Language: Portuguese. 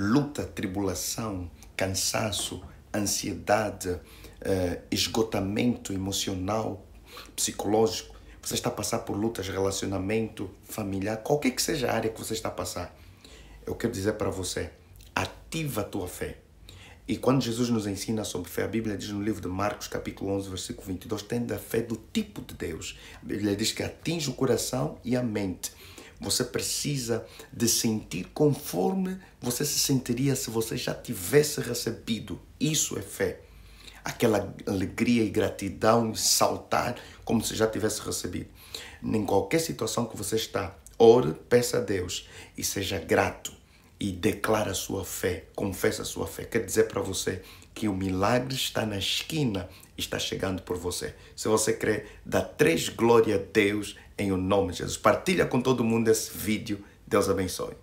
luta, tribulação, cansaço, ansiedade, eh, esgotamento emocional, psicológico, você está a passar por lutas, relacionamento familiar, qualquer que seja a área que você está a passar, eu quero dizer para você, ativa a tua fé. E quando Jesus nos ensina sobre fé, a Bíblia diz no livro de Marcos, capítulo 11, versículo 22, tende a fé do tipo de Deus. A Bíblia diz que atinge o coração e a mente. Você precisa de sentir conforme você se sentiria se você já tivesse recebido. Isso é fé. Aquela alegria e gratidão, saltar como se já tivesse recebido. Em qualquer situação que você está, ore, peça a Deus e seja grato e declara sua fé, confessa sua fé. Quer dizer para você que o milagre está na esquina, está chegando por você. Se você crê, dá três glórias a Deus em o nome de Jesus. Partilha com todo mundo esse vídeo. Deus abençoe.